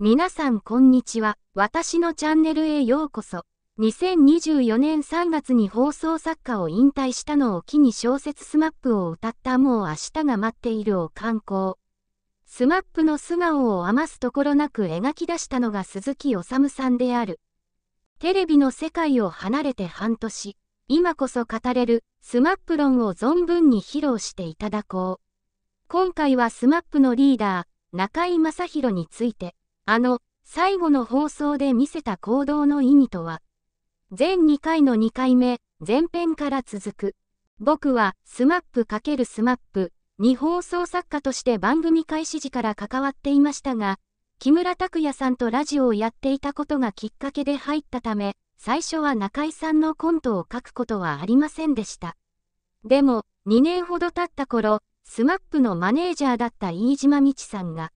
皆さんこんにちは。私のチャンネルへようこそ。2024年3月に放送作家を引退したのを機に小説スマップを歌ったもう明日が待っているを刊行。スマップの素顔を余すところなく描き出したのが鈴木治さんである。テレビの世界を離れて半年、今こそ語れるスマップ論を存分に披露していただこう。今回はスマップのリーダー、中井正宏について、あの、最後の放送で見せた行動の意味とは全2回の2回目、前編から続く。僕は、スマップ×スマップ、に放送作家として番組開始時から関わっていましたが、木村拓哉さんとラジオをやっていたことがきっかけで入ったため、最初は中井さんのコントを書くことはありませんでした。でも、2年ほど経った頃、スマップのマネージャーだった飯島道さんが、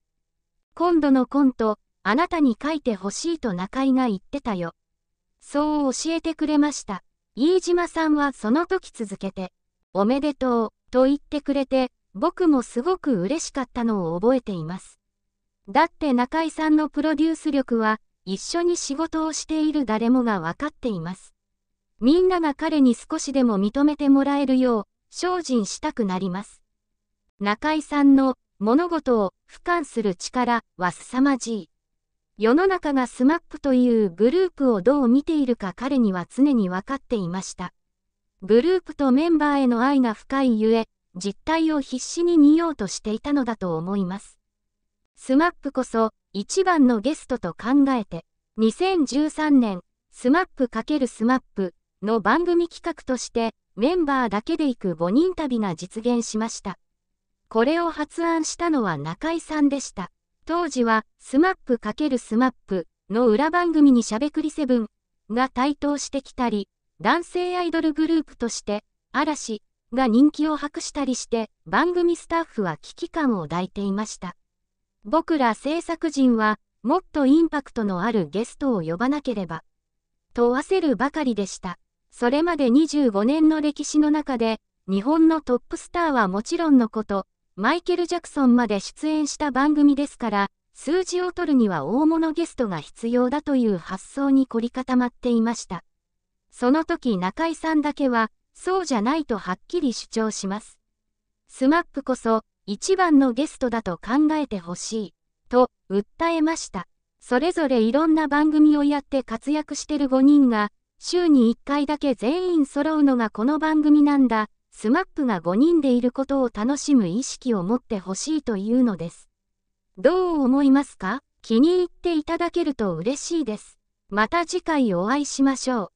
今度のコント、あなたに書いてほしいと中井が言ってたよ。そう教えてくれました。飯島さんはその時続けて、おめでとう、と言ってくれて、僕もすごく嬉しかったのを覚えています。だって中井さんのプロデュース力は、一緒に仕事をしている誰もが分かっています。みんなが彼に少しでも認めてもらえるよう、精進したくなります。中井さんの物事を俯瞰する力は凄まじい。世の中が SMAP というグループをどう見ているか彼には常に分かっていました。グループとメンバーへの愛が深いゆえ、実態を必死に見ようとしていたのだと思います。SMAP こそ一番のゲストと考えて、2013年、SMAP×SMAP の番組企画として、メンバーだけで行く5人旅が実現しました。これを発案したのは中井さんでした。当時は、スマップ×スマップの裏番組にしゃべくりセブンが台頭してきたり、男性アイドルグループとして、嵐が人気を博したりして、番組スタッフは危機感を抱いていました。僕ら制作陣は、もっとインパクトのあるゲストを呼ばなければ、と焦るばかりでした。それまで25年の歴史の中で、日本のトップスターはもちろんのこと、マイケル・ジャクソンまで出演した番組ですから、数字を取るには大物ゲストが必要だという発想に凝り固まっていました。その時中井さんだけは、そうじゃないとはっきり主張します。スマップこそ、一番のゲストだと考えてほしい、と訴えました。それぞれいろんな番組をやって活躍してる5人が、週に1回だけ全員揃うのがこの番組なんだ、スマップが5人でいることを楽しむ意識を持ってほしいというのです。どう思いますか気に入っていただけると嬉しいです。また次回お会いしましょう。